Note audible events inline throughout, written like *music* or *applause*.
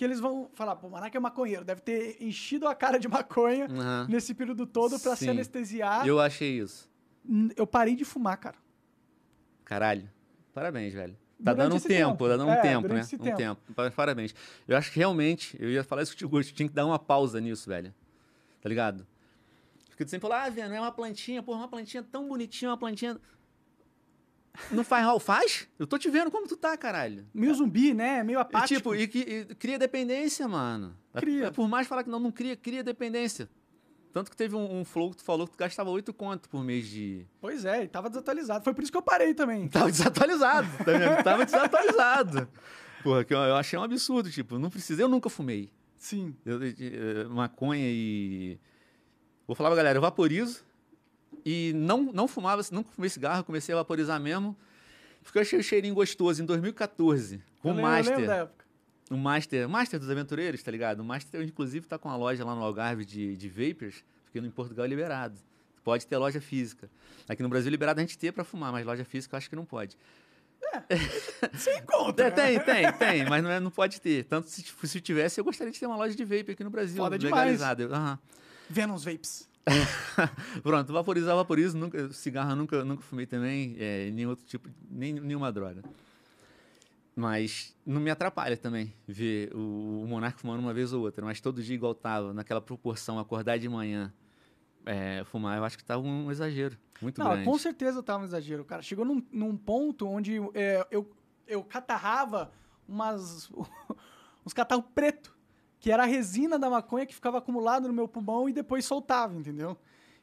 que eles vão falar, pô, Monark é maconheiro, deve ter enchido a cara de maconha uhum. nesse período todo para se anestesiar. Eu achei isso. Eu parei de fumar, cara. Caralho. Parabéns, velho. Tá durante dando um tempo, tempo, tá dando um é, tempo, né? Um tempo. tempo. Parabéns. Eu acho que realmente, eu ia falar isso contigo hoje, tinha que dar uma pausa nisso, velho. Tá ligado? Porque tu sempre fala, ah, velho, não é uma plantinha, porra, uma plantinha tão bonitinha, uma plantinha. No faz mal, faz? Eu tô te vendo como tu tá, caralho. Meio é. zumbi, né? Meio apático. E, tipo, e, e, cria dependência, mano. É, cria. É por mais falar que não, não cria, cria dependência. Tanto que teve um, um, flow que tu falou que tu gastava 8 conto por mês de. Pois é, e tava desatualizado. Foi por isso que eu parei também. Tava desatualizado, tá vendo? tava desatualizado. *laughs* Porra, que eu, eu, achei um absurdo, tipo, não precisei, eu nunca fumei. Sim. Eu, eu, maconha e. Vou falar pra galera, eu vaporizo, e não, não fumava, não fumei cigarro, comecei a vaporizar mesmo. Ficou achei o cheirinho gostoso em 2014, com o Master. da época. O Master, Master dos Aventureiros, tá ligado? O Master, inclusive, tá com uma loja lá no Algarve de, de vapers, porque em Portugal é liberado. Pode ter loja física. Aqui no Brasil é liberado a gente ter para fumar, mas loja física eu acho que não pode. É, se *laughs* encontra. É, tem, tem, tem, mas não, é, não pode ter. Tanto se, se tivesse, eu gostaria de ter uma loja de vape aqui no Brasil. Foda legalizada. Demais. Uhum. Vapes. *laughs* Pronto, vaporizar, vaporizo, nunca, cigarro nunca, nunca fumei também, é, nem outro tipo, nem nenhuma droga. Mas não me atrapalha também ver o, o Monarca fumando uma vez ou outra, mas todo dia igual tava, naquela proporção, acordar de manhã, é, fumar, eu acho que tava um exagero, muito não, grande. Com certeza tava um exagero, cara. Chegou num, num ponto onde é, eu, eu catarrava umas, *laughs* uns catarros preto que era a resina da maconha que ficava acumulada no meu pulmão e depois soltava, entendeu?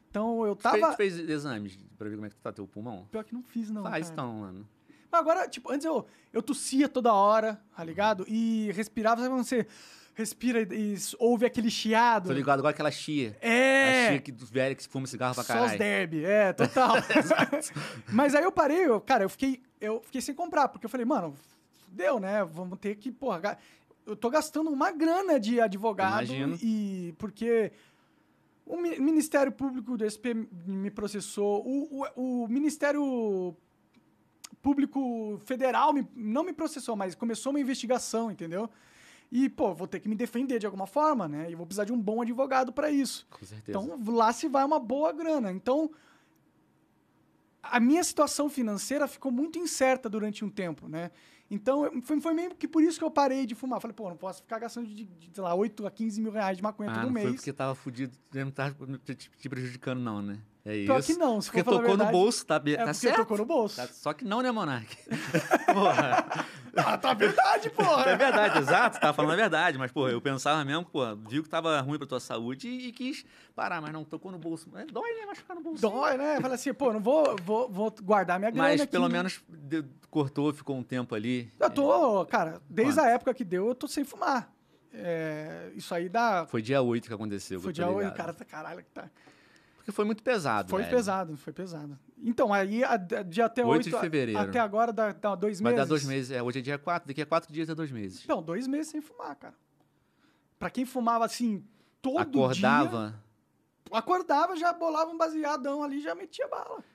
Então eu tava. Você fez, fez exames pra ver como é que tá teu pulmão? Pior que não fiz, não. Faz então, mano. Mas agora, tipo, antes eu, eu tossia toda hora, tá ligado? E respirava, sabe quando você respira e, e ouve aquele chiado? Tô ligado, igual aquela chia. É! A chia que dos velhos que se fuma cigarro pra caralho. Só os derby, é, total. *laughs* Mas aí eu parei, eu, cara, eu fiquei, eu fiquei sem comprar, porque eu falei, mano, deu, né? Vamos ter que, porra, eu tô gastando uma grana de advogado Imagino. e porque o Ministério Público do SP me processou, o, o, o Ministério Público Federal me, não me processou, mas começou uma investigação, entendeu? E, pô, vou ter que me defender de alguma forma, né? E vou precisar de um bom advogado para isso. Com certeza. Então, lá se vai uma boa grana. Então, a minha situação financeira ficou muito incerta durante um tempo, né? Então, foi, foi meio que por isso que eu parei de fumar. Falei, pô, não posso ficar gastando de, de sei lá, 8 a 15 mil reais de maconha ah, todo não mês. Foi porque tava fudido, não tava te prejudicando, não, né? É isso. Pior que não, se Porque tocou verdade, no bolso, tá, é tá certo? tocou no bolso. Tá, só que não, né, Monark? *laughs* porra. Ah, tá verdade, porra. é verdade, exato, tá tava falando a verdade, mas, porra, eu pensava mesmo, porra, viu que tava ruim pra tua saúde e, e quis parar, mas não, tocou no bolso. É, dói, né, machucar no bolso. Dói, né? Fala assim, pô, não vou, vou, vou guardar minha grana Mas aqui. pelo menos de, cortou, ficou um tempo ali. Eu tô, é... cara, desde Quanto? a época que deu, eu tô sem fumar. É, isso aí dá... Foi dia 8 que aconteceu, Foi dia 8, cara, tá, caralho, que tá porque foi muito pesado. Foi pesado, foi pesado. Então, aí a, de até 8, 8 de fevereiro. Até agora dá, dá dois meses. Vai dar dois meses. É, hoje é dia 4, daqui a quatro dias é dois meses. Não, dois meses sem fumar, cara. Pra quem fumava assim, todo Acordava. dia. Acordava. Acordava, já bolava um baseadão ali, já metia bala.